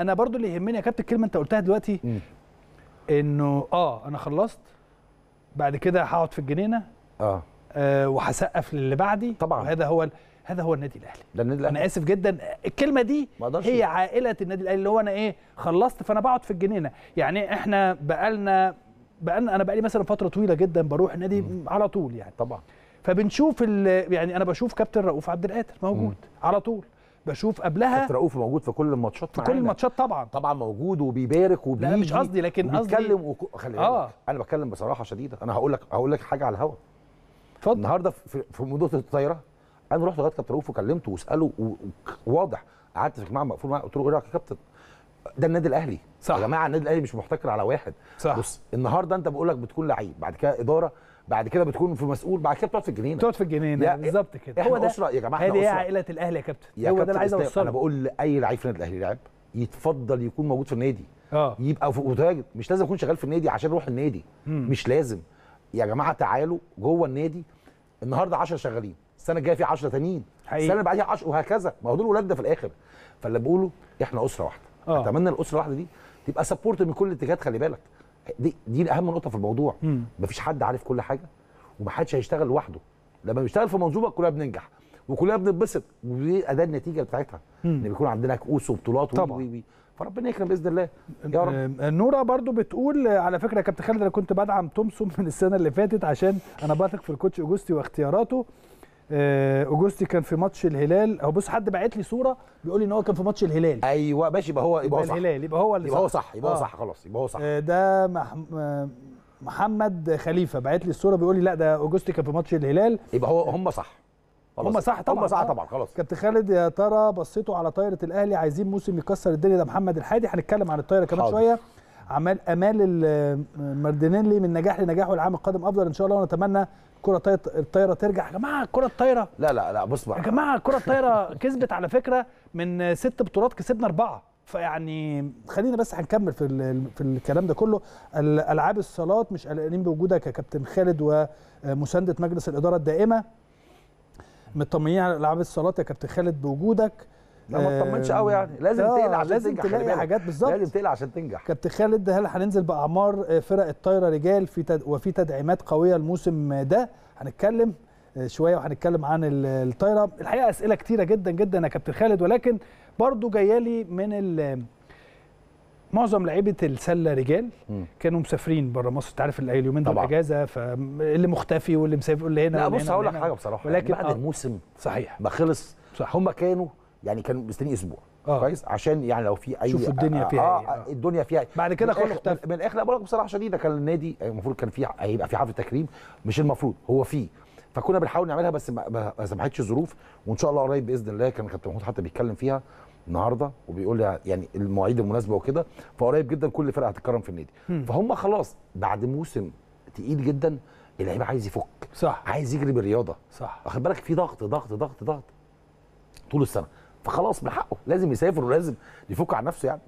انا برضو اللي يهمني يا كابتن الكلمه انت قلتها دلوقتي انه اه انا خلصت بعد كده هقعد في الجنينه اه, آه وهسقف للي بعدي طبعا وهذا هو هذا هو النادي الاهلي ده النادي الاهلي انا اسف جدا الكلمه دي هي عائله النادي الاهلي اللي هو انا ايه خلصت فانا بقعد في الجنينه يعني احنا بقالنا بقالنا انا بقالي مثلا فتره طويله جدا بروح النادي على طول يعني طبعا فبنشوف يعني انا بشوف كابتن رؤوف عبد القادر موجود مم. على طول بشوف قبلها كابتن رؤوف موجود في كل الماتشات في كل الماتشات طبعا طبعا موجود وبيبارك وبيجي لا مش قصدي لكن قصدي بيتكلم وك... خلي آه. انا بتكلم بصراحه شديده انا هقول لك هقول لك حاجه على الهوا اتفضل النهارده في, في موضوع الطايره انا رحت لغايه كابتن رؤوف وكلمته واساله وواضح قعدت في جماعه مقفول معاه قلت له ايه رايك يا كابتن ده النادي الاهلي صح يا جماعه النادي الاهلي مش محتكر على واحد صح بص النهارده انت بقول لك بتكون لعيب بعد كده اداره بعد كده بتكون في مسؤول بعد كده بتقعد في الجنينه بتقعد في الجنينه بالظبط كده إيه، هو ده اسره يا جماعه هي هي عائله الاهلي يا كابتن هو ده اللي عايز اوصله انا بقول لاي لعيب في النادي الاهلي لعب يتفضل يكون موجود في النادي اه يبقى متواجد مش لازم يكون شغال في النادي عشان يروح النادي مم. مش لازم يا جماعه تعالوا جوه النادي النهارده 10 شغالين السنه الجايه في 10 تانيين السنه اللي بعديها 10 وهكذا ما هو دول ولاد ده في الاخر فاللي بقوله احنا اسره واحده أوه. اتمنى الاسره الواحده دي تبقى سبورت من كل الاتجاهات خلي بالك دي دي اهم نقطه في الموضوع مفيش حد عارف كل حاجه ومحدش هيشتغل لوحده لما بيشتغل في منظومه كلنا بننجح وكلنا بنتبسط ودي اداه النتيجه بتاعتها ان بيكون عندنا كؤوس وبطولات طبعا فربنا يكرم باذن الله يا رب نوره برضو بتقول على فكره يا كابتن خالد انا كنت بدعم تومسون من السنه اللي فاتت عشان انا بثق في الكوتش اوجستي واختياراته آه، اوجوستي كان في ماتش الهلال هو بص حد بعت لي صوره بيقول لي ان هو كان في ماتش الهلال ايوه ماشي يبقى هو يبقى هو صح الهلال يبقى هو اللي يبقى هو صح يبقى هو آه. صح خلاص يبقى هو صح آه، ده مح... محمد خليفه بعت لي الصوره بيقول لي لا ده اوجوستي كان في ماتش الهلال يبقى هو هم صح هم صح طبعا هم صح طبعا خلاص كابتن خالد يا ترى بصيتوا على طايره الاهلي عايزين موسم يكسر الدنيا ده محمد الحادي هنتكلم عن الطايره كمان شويه عمال امال الماردينيلي من نجاح لنجاح والعام القادم افضل ان شاء الله ونتمنى الكره الطايره ترجع يا جماعه الكره الطايره لا لا لا بص بقى يا جماعه الكره الطايره كسبت على فكره من ست بطولات كسبنا اربعه فيعني خلينا بس هنكمل في في الكلام ده كله العاب الصالات مش قلقانين بوجودك يا كابتن خالد ومسانده مجلس الاداره الدائمه مطمنين على العاب الصالات يا كابتن خالد بوجودك لا ما تطمنش قوي يعني لازم آه، تقلع عشان لازم تنجح تلاقي حاجات بالظبط لازم تقلع عشان تنجح كابتن خالد هل هننزل باعمار آه، فرق الطايره رجال في تد... وفي تدعيمات قويه الموسم ده هنتكلم آه، شويه وهنتكلم عن الطايره الحقيقه اسئله كتيره جدا جدا يا كابتن خالد ولكن برضو جايه لي من ال... معظم لعيبه السله رجال كانوا مسافرين بره مصر انت عارف اليومين دول اجازه فاللي مختفي واللي مسافر واللي هنا لا بص هقول لك حاجه بصراحه ولكن يعني بعد آه. الموسم صحيح ما خلص صح. هم كانوا يعني كانوا مستنيين اسبوع آه. كويس عشان يعني لو في اي شوف الدنيا آه، فيها آه, آه, آه الدنيا فيها إيه. بعد كده كله اختلف من الاخر بقول لك بصراحه شديده كان النادي المفروض كان فيه هيبقى في حفل تكريم مش المفروض هو فيه فكنا بنحاول نعملها بس ما سمحتش الظروف وان شاء الله قريب باذن الله كان كابتن محمود حتى بيتكلم فيها النهارده وبيقول لي يعني المواعيد المناسبه وكده فقريب جدا كل فرقه هتتكرم في النادي فهم خلاص بعد موسم تقيل جدا اللعيب عايز يفك صح عايز يجري بالرياضه صح واخد بالك في ضغط ضغط ضغط ضغط طول السنه فخلاص بحقه لازم يسافر ولازم يفك عن نفسه يعني